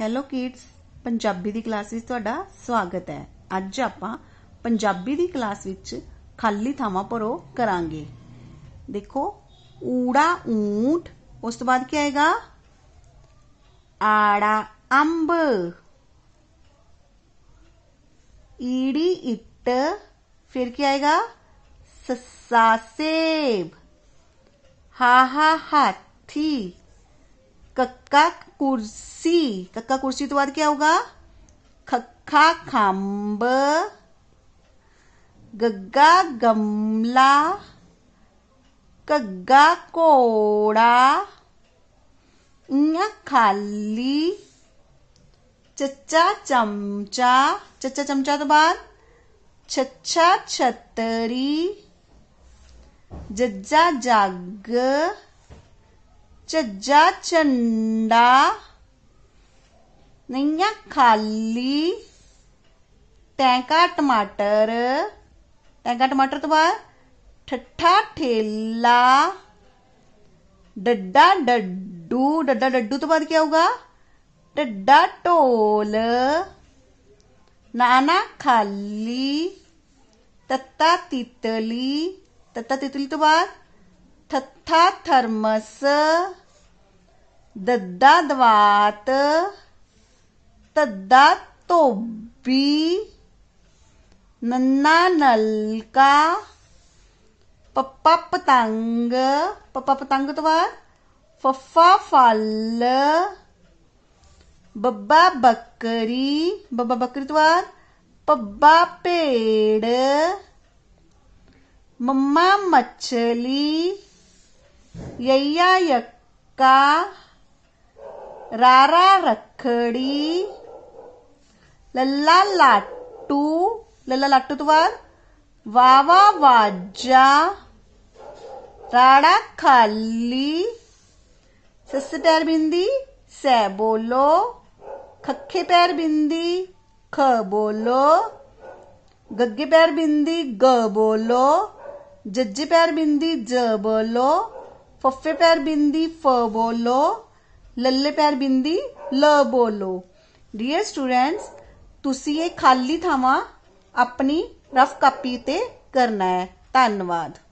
hello kids Punjabi की classes स्वागत है अज आप क्लास विच खाली थावा भरो करा देखो ऊड़ा ऊट उस तो बाद क्या आएगा आड़ा अंब ईड़ी इट फिर क्या आएगा सस्सा सेब हाहा हाथी कक्का कुर्सी कक्का कुर्सी तो बाद क्या होगा खक्खा खाम्ब गग्गा गमला कग्गा कोड़ा खाली चच्चा चमचा चच्चा चमचा तो बाद छच्छा छतरी जज्जा जाग चज्जा चंडा नैया खाली टैंका टमाटर टैंका टमाटर तो बाद ठठा ठेला डड्डा डड्डू डड्डा डड्डू तो बाद क्या होगा डड्डा टोल नाना खाली तत्ता तितली तत्ता तितली तो बाद थत्था थर्मस दद्दाद्वात् नन्ना नलका पप्पा पतंग पप्पा पतंग तो बार फफा फल बब्बा बकरी बब्बा बकरी तो बार पब्बा पेड़ मम्मा मछली यया यक्का रारा रखड़ी लल्ला लाटू लल्ला लाटू तो वार वावा वाजा राड़ा खाली सस्ते पैर बिंदी सै बोलो खखे पैर बिंदी ख बोलो गगे पैर बिंदी ग बोलो जज्जे पैर बिंदी ज बोलो फफे पैर बिंदी फ बोलो लल्ले पैर बिंदी ल बोलो डियर स्टूडेंट्स तुसी ये खाली थावा अपनी रफ कापी ते करना है धन्यवाद